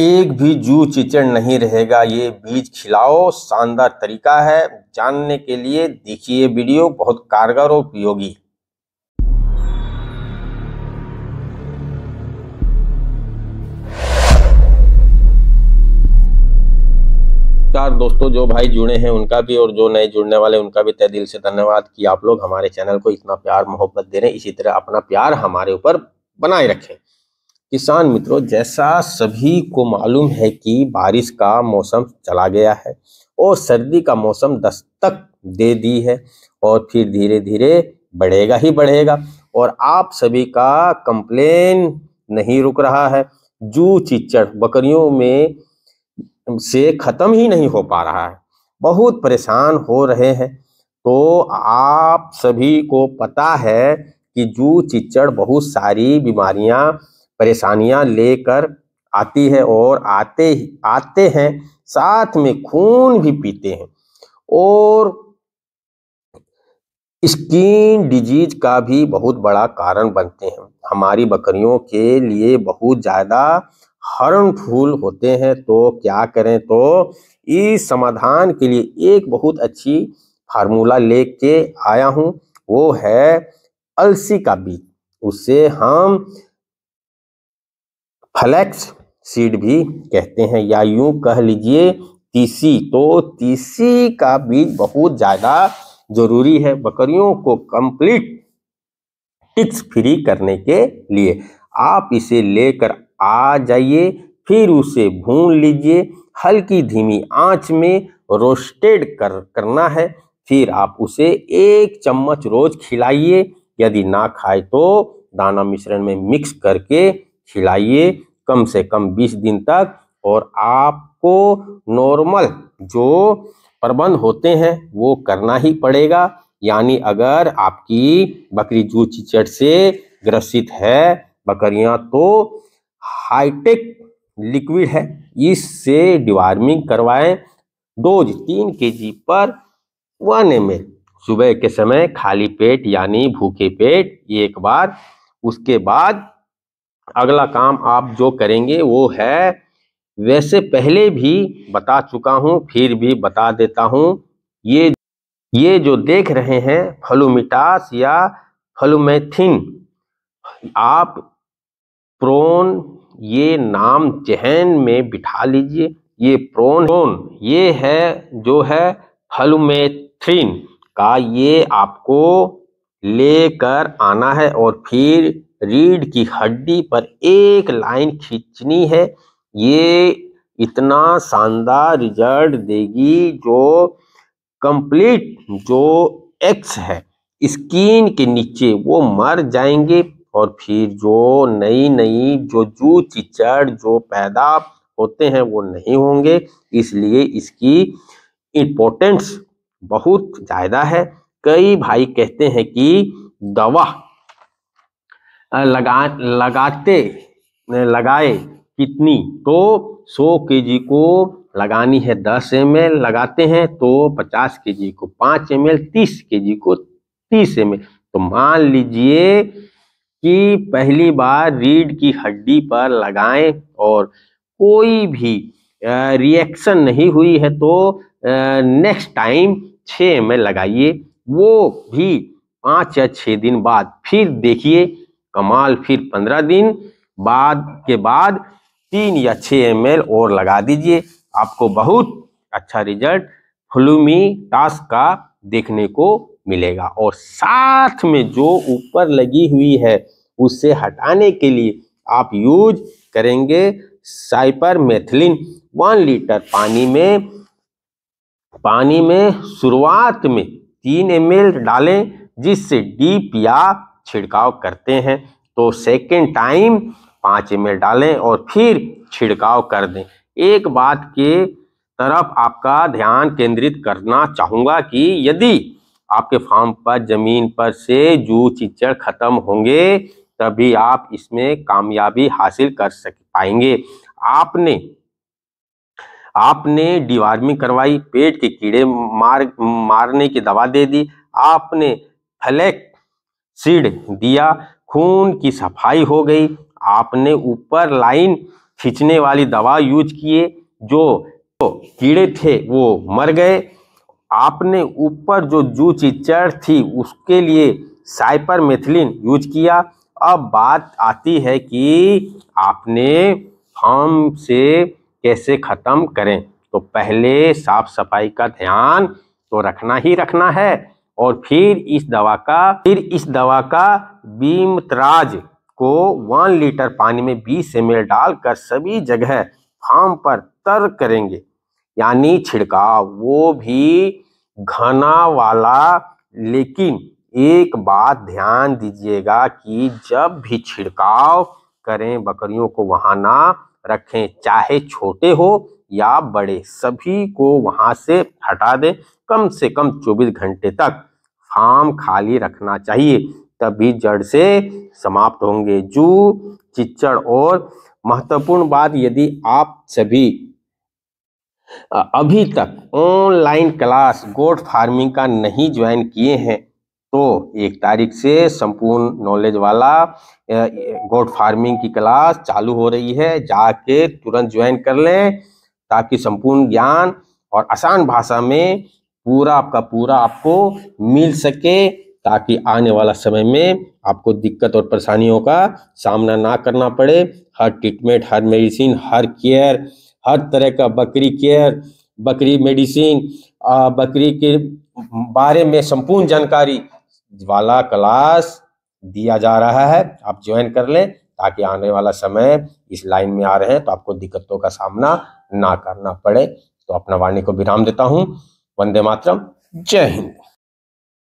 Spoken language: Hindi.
एक भी जू चिचड़ नहीं रहेगा ये बीज खिलाओ शानदार तरीका है जानने के लिए देखिए वीडियो बहुत कारगर और उपयोगी चार दोस्तों जो भाई जुड़े हैं उनका भी और जो नए जुड़ने वाले उनका भी तय दिल से धन्यवाद कि आप लोग हमारे चैनल को इतना प्यार मोहब्बत दे रहे हैं इसी तरह अपना प्यार हमारे ऊपर बनाए रखें किसान मित्रों जैसा सभी को मालूम है कि बारिश का मौसम चला गया है और सर्दी का मौसम दस्तक दे दी है और फिर धीरे धीरे बढ़ेगा ही बढ़ेगा और आप सभी का कंप्लेन नहीं रुक रहा है जू चिचड़ बकरियों में से ख़त्म ही नहीं हो पा रहा है बहुत परेशान हो रहे हैं तो आप सभी को पता है कि जू चिचड़ बहुत सारी बीमारियां परेशानियां लेकर आती है और आते ही आते हैं साथ में खून भी पीते हैं और स्किन डिजीज का भी बहुत बड़ा कारण बनते हैं हमारी बकरियों के लिए बहुत ज़्यादा हर्नफुल होते हैं तो क्या करें तो इस समाधान के लिए एक बहुत अच्छी फार्मूला लेके आया हूं वो है अलसी का बीज उससे हम फ्लैक्स सीड भी कहते हैं या यूं कह लीजिए तीसी तो तीसी का बीज बहुत ज्यादा जरूरी है बकरियों को कंप्लीट टिक्स फ्री करने के लिए आप इसे लेकर आ जाइए फिर उसे भून लीजिए हल्की धीमी आंच में रोस्टेड कर करना है फिर आप उसे एक चम्मच रोज खिलाइए यदि ना खाए तो दाना मिश्रण में मिक्स करके खिलाइए कम से कम 20 दिन तक और आपको नॉर्मल जो प्रबंध होते हैं वो करना ही पड़ेगा यानी अगर आपकी बकरी जू चिचट से ग्रसित है बकरियां तो हाईटेक लिक्विड है इससे डिवार्मिंग करवाएं डोज तीन के जी पर वन एम सुबह के समय खाली पेट यानी भूखे पेट एक बार उसके बाद अगला काम आप जो करेंगे वो है वैसे पहले भी बता चुका हूँ फिर भी बता देता हूँ ये ये जो देख रहे हैं फलूमिटास या फलुमैथिन आप प्रोन ये नाम जहन में बिठा लीजिए ये प्रोन प्रोन ये है जो है फलुमेथ्रिन का ये आपको लेकर आना है और फिर रीढ़ की हड्डी पर एक लाइन खींचनी है ये इतना शानदार रिजल्ट देगी जो कंप्लीट जो एक्स है स्किन के नीचे वो मर जाएंगे और फिर जो नई नई जो जू चिचड़ जो पैदा होते हैं वो नहीं होंगे इसलिए इसकी इम्पोर्टेंस बहुत ज़्यादा है कई भाई कहते हैं कि दवा लगा लगाते लगाए कितनी तो 100 जी को लगानी है 10 एम लगाते हैं तो 50 जी को 5 एम 30 जी को 30 एम तो मान लीजिए कि पहली बार रीढ़ की हड्डी पर लगाएं और कोई भी रिएक्शन नहीं हुई है तो नेक्स्ट टाइम 6 एम लगाइए वो भी पाँच या छः दिन बाद फिर देखिए कमाल फिर पंद्रह दिन बाद के बाद तीन या छः एम और लगा दीजिए आपको बहुत अच्छा रिजल्ट फ्लूमी टास्क का देखने को मिलेगा और साथ में जो ऊपर लगी हुई है उससे हटाने के लिए आप यूज करेंगे साइपर मेथलिन वन लीटर पानी में पानी में शुरुआत में तीन एम डालें जिससे डीप या छिड़काव करते हैं तो सेकेंड टाइम पाँच एम डालें और फिर छिड़काव कर दें एक बात के तरफ आपका ध्यान केंद्रित करना चाहूँगा कि यदि आपके फार्म पर ज़मीन पर से जू चिचड़ खत्म होंगे तभी आप इसमें कामयाबी हासिल कर सक पाएंगे आपने आपने डिवार्मिंग करवाई पेट के कीड़े मार मारने की दवा दे दी आपने फ्लैक सीड दिया खून की सफाई हो गई आपने ऊपर लाइन खींचने वाली दवा यूज किए जो कीड़े थे वो मर गए आपने ऊपर जो जू चिचड़ थी उसके लिए साइपर मेथिलिन यूज किया अब बात आती है कि आपने फॉर्म से कैसे ख़त्म करें तो पहले साफ सफाई का ध्यान तो रखना ही रखना है और फिर इस दवा का फिर इस दवा का बीमतराज को वन लीटर पानी में बीस एम डालकर सभी जगह फार्म पर तर करेंगे यानी छिड़काव वो भी घना वाला लेकिन एक बात ध्यान दीजिएगा कि जब भी छिड़काव करें बकरियों को वहां ना रखें चाहे छोटे हो या बड़े सभी को वहां से हटा दें कम से कम 24 घंटे तक फार्म खाली रखना चाहिए तभी जड़ से समाप्त होंगे जू चिच्चड़ और महत्वपूर्ण बात यदि आप सभी अभी तक ऑनलाइन क्लास गोट फार्मिंग का नहीं ज्वाइन किए हैं तो एक तारीख से संपूर्ण नॉलेज वाला गोट फार्मिंग की क्लास चालू हो रही है जाके तुरंत ज्वाइन कर लें ताकि संपूर्ण ज्ञान और आसान भाषा में पूरा आपका पूरा आपको मिल सके ताकि आने वाला समय में आपको दिक्कत और परेशानियों का सामना ना करना पड़े हर ट्रीटमेंट हर मेडिसिन हर केयर हर तरह का बकरी केयर बकरी मेडिसिन बकरी के बारे में संपूर्ण जानकारी वाला क्लास दिया जा रहा है आप ज्वाइन कर लें ताकि आने वाला समय इस लाइन में आ रहे हैं तो आपको दिक्कतों का सामना ना करना पड़े तो अपना वाणी को विराम देता हूँ वंदे मातरम जय हिंद